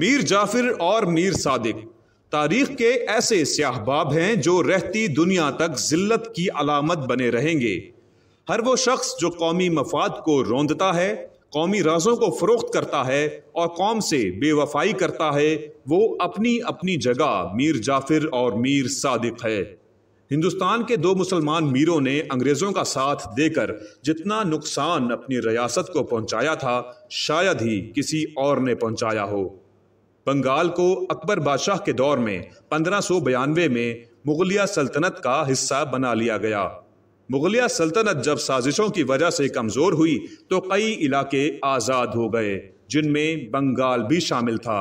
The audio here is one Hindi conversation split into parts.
मीर जाफिर और मीर सादिक तारीख के ऐसे स्याहबाब हैं जो रहती दुनिया तक जिल्लत की अलामत बने रहेंगे हर वो शख्स जो कौमी मफाद को रोंदता है कौमी राजों को फरोख्त करता है और कौम से बेवफाई करता है वो अपनी अपनी जगह मीर जाफिर और मीर सादिक है हिंदुस्तान के दो मुसलमान मीरों ने अंग्रेज़ों का साथ देकर जितना नुकसान अपनी रियासत को पहुंचाया था शायद ही किसी और ने पहुंचाया हो बंगाल को अकबर बादशाह के दौर में पंद्रह में मुगलिया सल्तनत का हिस्सा बना लिया गया मुगलिया सल्तनत जब साजिशों की वजह से कमज़ोर हुई तो कई इलाके आज़ाद हो गए जिनमें बंगाल भी शामिल था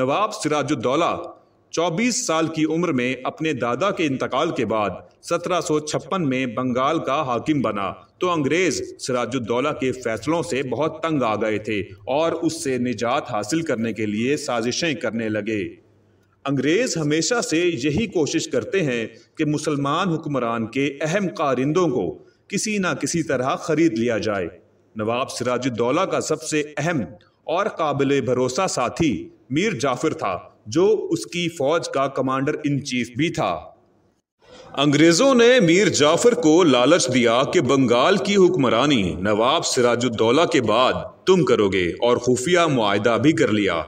नवाब सिराजुद्दौला चौबीस साल की उम्र में अपने दादा के इंतकाल के बाद छप्पन में बंगाल का हाकिम बना तो अंग्रेज सिराजुद्दौला के फैसलों से बहुत तंग आ गए थे और उससे निजात हासिल करने के लिए साजिशें करने लगे अंग्रेज हमेशा से यही कोशिश करते हैं कि मुसलमान हुक्मरान के अहम कारिंदों को किसी न किसी तरह खरीद लिया जाए नवाब सिराजुद्दौला का सबसे अहम और काबिल भरोसा साथी मीर जाफिर था जो उसकी फौज का कमांडर इन चीफ भी था अंग्रेज़ों ने मीर जाफर को लालच दिया कि बंगाल की हुक्मरानी नवाब सिराजुद्दौला के बाद तुम करोगे और खुफिया माहा भी कर लिया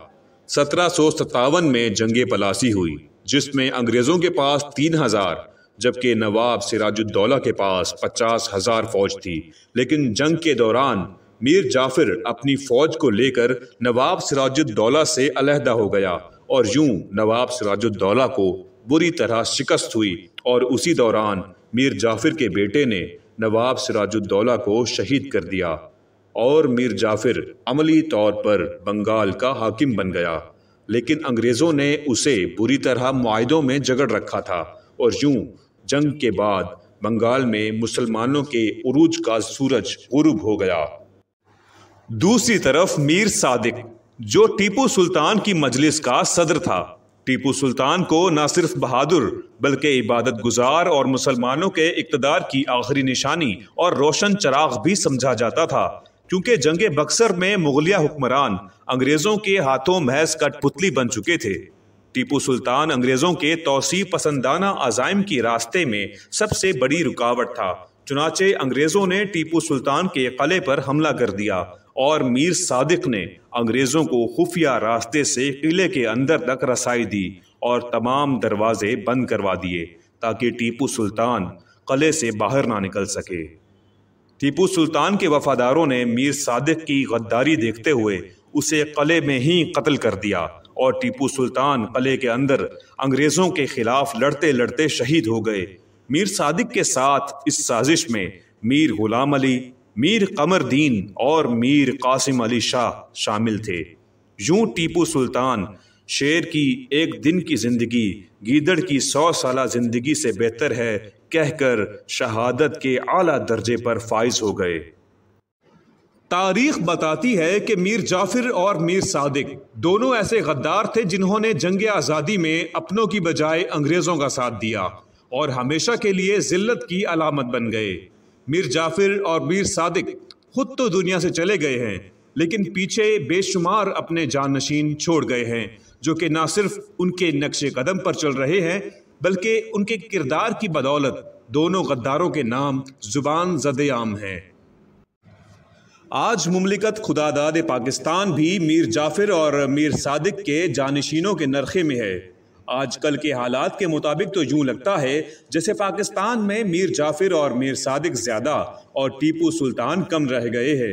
सत्रह में जंग पलासी हुई जिसमें अंग्रेज़ों के पास तीन हज़ार जबकि नवाब सिराजुद्दौला के पास पचास हज़ार फौज थी लेकिन जंग के दौरान मीर जाफर अपनी फौज को लेकर नवाब सिराजुद्दौला से अलहदा हो गया और यूं नवाब सराजुद्दौला को बुरी तरह शिकस्त हुई और उसी दौरान मीर जाफ़िर के बेटे ने नवाब सराजुद्दौला को शहीद कर दिया और मीर जाफ़िर अमली तौर पर बंगाल का हाकिम बन गया लेकिन अंग्रेज़ों ने उसे बुरी तरह माहों में जगड़ रखा था और यूं जंग के बाद बंगाल में मुसलमानों के उरूज का सूरज गुरूब हो गया दूसरी तरफ मीर सादिक जो टीपू सुल्तान की मजलिस का सदर था टीपू सुल्तान को न सिर्फ बहादुर बल्कि इबादत गुजार और मुसलमानों के इकतदार की आखिरी निशानी और रोशन चराग भी समझा जाता था क्योंकि जंग बक्सर में मुगलिया हुक्मरान अंग्रेज़ों के हाथों महज कठपुतली बन चुके थे टीपू सुल्तान अंग्रेज़ों के तोसी पसंदाना अजाइम के रास्ते में सबसे बड़ी रुकावट था चुनाचे अंग्रेज़ों ने टीपू सुल्तान के कले पर हमला कर दिया और मीर सादिक ने अंग्रेज़ों को खुफिया रास्ते से किले के अंदर तक रसाई दी और तमाम दरवाजे बंद करवा दिए ताकि टीपू सुल्तान कले से बाहर ना निकल सके टीपू सुल्तान के वफादारों ने मीर सादिक की गद्दारी देखते हुए उसे कले में ही कत्ल कर दिया और टीपू सुल्तान कले के अंदर अंग्रेज़ों के खिलाफ लड़ते लड़ते शहीद हो गए मीर सादिक के साथ इस साजिश में मीर गुलाम अली मीर कमरदीन और मीर कासिम अली शाह शामिल थे यूं टीपू सुल्तान शेर की एक दिन की ज़िंदगी गीदड़ की सौ साल ज़िंदगी से बेहतर है कहकर शहादत के आला दर्जे पर फाइज हो गए तारीख बताती है कि मीर जाफिर और मीर सादिक दोनों ऐसे गद्दार थे जिन्होंने जंग आज़ादी में अपनों की बजाय अंग्रेज़ों का साथ दिया और हमेशा के लिए जिल्लत की अलामत बन गए मीर जाफिर और मीर सादिक खुद तो दुनिया से चले गए हैं लेकिन पीछे बेशुमार अपने जानशीन छोड़ गए हैं जो कि ना सिर्फ उनके नक्श कदम पर चल रहे हैं बल्कि उनके किरदार की बदौलत दोनों गद्दारों के नाम जुबान जद आम हैं आज मुमलिकत खुदादाद पाकिस्तान भी मीर जाफिर और मीर सादिक के जानशीनों के नरखे में है आजकल के हालात के मुताबिक तो यूं लगता है जैसे पाकिस्तान में मीर जाफिर और मीर सादिक ज़्यादा और टीपू सुल्तान कम रह गए हैं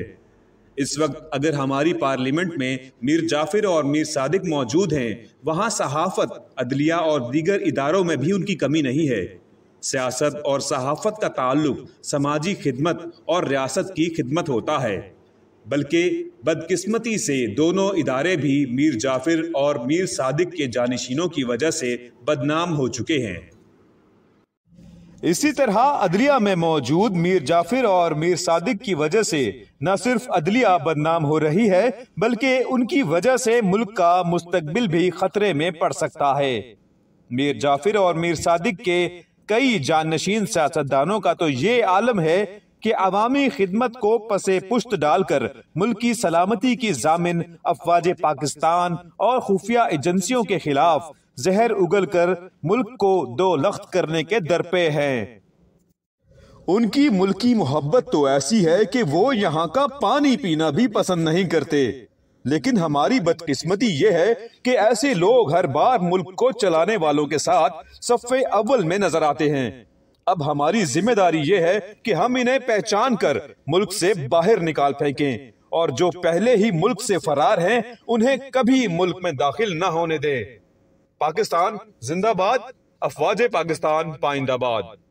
इस वक्त अगर हमारी पार्लियामेंट में मीर जाफिर और मीर सादिक मौजूद हैं वहाँ सहाफत अदलिया और दीगर इदारों में भी उनकी कमी नहीं है सियासत और सहाफत का ताल्लुक समाजी खिदमत और रियासत की खिदमत होता है बल्कि बदकिस्मती से दोनों इदारे भी मीर जाफिर और मीर सादिक के जानशीनों की वजह से बदनाम हो चुके हैं इसी तरह अदलिया में मौजूद मीर जाफिर और मीर सादिक की वजह से न सिर्फ अदलिया बदनाम हो रही है बल्कि उनकी वजह से मुल्क का मुस्तबिल भी खतरे में पड़ सकता है मीर जाफिर और मीर सादिक के कई जानशीन सियासतदानों का तो ये आलम है कि अवामी खिदमत को पसे पुश्त डालकर मुल्की सलामती की जामिन अफवाज पाकिस्तान और खुफिया एजेंसियों के खिलाफ जहर उगल कर मुल्क को दो लख्त करने के दरपे है उनकी मुल्की मोहब्बत तो ऐसी है कि वो यहाँ का पानी पीना भी पसंद नहीं करते लेकिन हमारी बदकिस्मती ये है कि ऐसे लोग हर बार मुल्क को चलाने वालों के साथ सफ़े अव्वल में नजर आते हैं अब हमारी जिम्मेदारी ये है कि हम इन्हें पहचान कर मुल्क से बाहर निकाल फेंकें और जो पहले ही मुल्क से फरार हैं उन्हें कभी मुल्क में दाखिल न होने दें पाकिस्तान जिंदाबाद अफवाज पाकिस्तान पाइंदाबाद